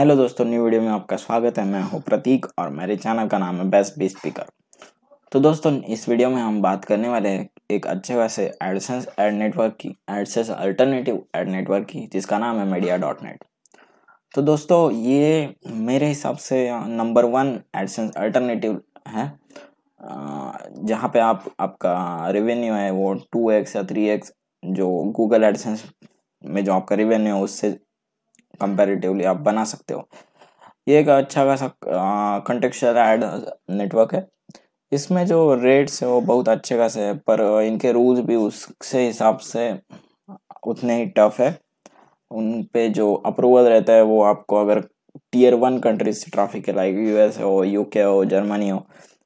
hello दोस्तों new video में आपका स्वागत है मैं हूं प्रतीक और मेरे चैनल का नाम है बेस्ट बी स्पीकर तो दोस्तों इस वीडियो में हम बात करने वाले हैं एक अच्छे वैसे एडसेंस एड नेटवर्क की एडसेंस अल्टरनेटिव एड नेटवर्क की जिसका नाम है मीडिया डॉट नेट तो दोस्तों ये मेरे हिसाब से नंबर वन एडसेंस अल्टरनेटिव है जहाँ पे आप आपका रेवेन्यू है वो टू एक्स या थ्री एक्स जो गूगल एडसेंस में जो आपका रेवेन्यू है उससे कंपेरेटिवली आप बना सकते हो ये एक अच्छा खासा कंटेक्चुअल एड नेटवर्क है इसमें जो रेट्स है वो बहुत अच्छे खासे है पर इनके रूल्स भी उसके हिसाब से उतने ही टफ है उन पे जो अप्रूवल रहता है वो आपको अगर टीयर वन कंट्रीज से ट्रैफिक है लाइक यूएस हो यूके हो जर्मनी हो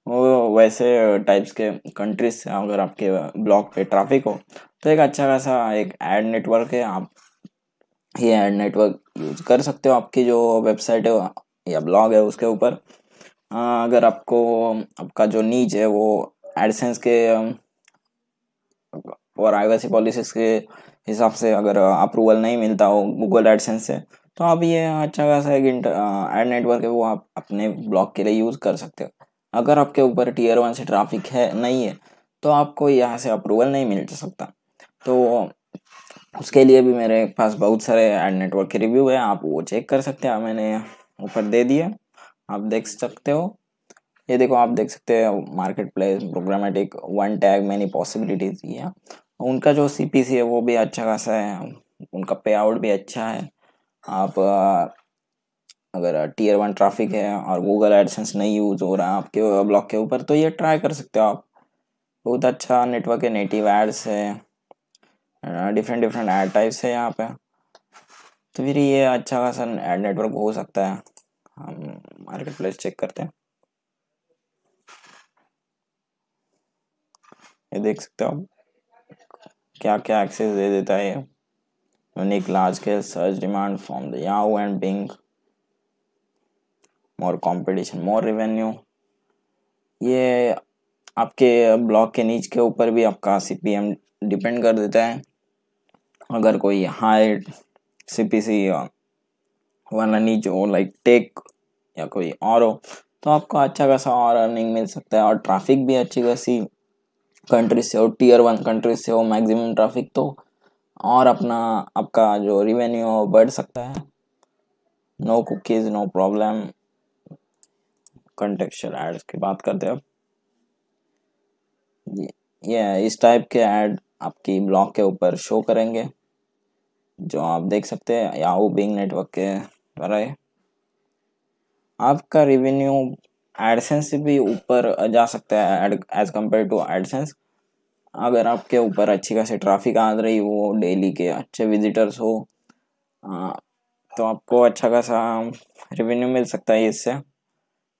वो वैसे टाइप्स के कंट्रीज से अगर आपके ब्लॉक पे ट्रैफिक हो तो एक अच्छा खासा एक एड नेटवर्क है आप ये एड नेटवर्क यूज कर सकते हो आपकी जो वेबसाइट है या ब्लॉग है उसके ऊपर हाँ, अगर आपको आपका जो नीच है वो एडसेंस के और आईवेसी पॉलिसीज के हिसाब से अगर अप्रूवल नहीं मिलता हो गूगल एडसेंस से तो आप ये अच्छा खासा एक एड नेटवर्क है वो आप अपने ब्लॉग के लिए यूज़ कर सकते हो अगर आपके ऊपर टीयर वन से ट्रैफिक है नहीं है तो आपको यहाँ से अप्रूवल नहीं मिल सकता तो उसके लिए भी मेरे पास बहुत सारे एड नेटवर्क के रिव्यू है आप वो चेक कर सकते हैं मैंने ऊपर दे दिए आप देख सकते हो ये देखो आप देख सकते हैं market place programmatic one tag many possibilities ये उनका जो सी पी सी है वो भी अच्छा खासा है उनका पे आउट भी अच्छा है आप अगर टीयर वन ट्रैफिक है और गूगल एडसेंस नहीं यूज़ हो रहा है आपके ब्लॉक के ऊपर तो ये ट्राई कर सकते हो आप बहुत अच्छा नेटवर्क है नेटिव एड्स है डिफरेंट डिफरेंट एड टाइप्स है यहाँ पे तो फिर ये अच्छा खासा ऐड नेटवर्क हो सकता है हम मार्केट प्लेस चेक करते हैं ये देख सकते हो आप क्या क्या एक्सेस दे देता है यूनिक लार्ज के search demand from the Yahoo and Bing more competition more revenue ये आपके ब्लॉक के नीच के ऊपर भी आपका सी डिपेंड कर देता है अगर कोई हाई सी पी सी वरना नीचे हो लाइक टेक या कोई और हो तो आपको अच्छा खासा और अर्निंग मिल सकता है और ट्रैफिक भी अच्छी खासी कंट्री से हो टीयर वन कंट्री से हो मैक्सिमम ट्रैफिक तो और अपना आपका जो रिवेन्यू हो बढ़ सकता है no cookies no problem contextual ads की बात करते हैं ये, ये इस टाइप के ऐड आपकी ब्लॉक के ऊपर शो करेंगे जो आप देख सकते हैं याहू बिंग नेटवर्क के द्वारा है आपका रिवेन्यू एडसेंस भी ऊपर जा सकता है एज कम्पेयर टू एडसेंस अगर आपके ऊपर अच्छी खासी ट्रैफिक आ रही हो डेली के अच्छे विजिटर्स हो आ, हाँ, तो आपको अच्छा खासा रिवेन्यू मिल सकता है इससे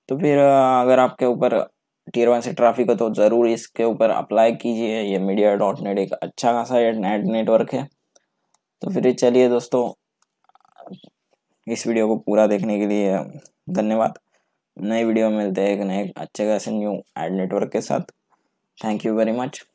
तो फिर अगर आपके ऊपर टीयर वन से ट्रैफिक हो तो ज़रूर इसके ऊपर अप्लाई कीजिए ये मीडिया डॉट नेट एक अच्छा खासा नेट नेटवर्क है तो फिर चलिए दोस्तों इस वीडियो को पूरा देखने के लिए धन्यवाद नए वीडियो मिलते हैं एक नए अच्छे खासे न्यू एड नेटवर्क के साथ थैंक यू वेरी मच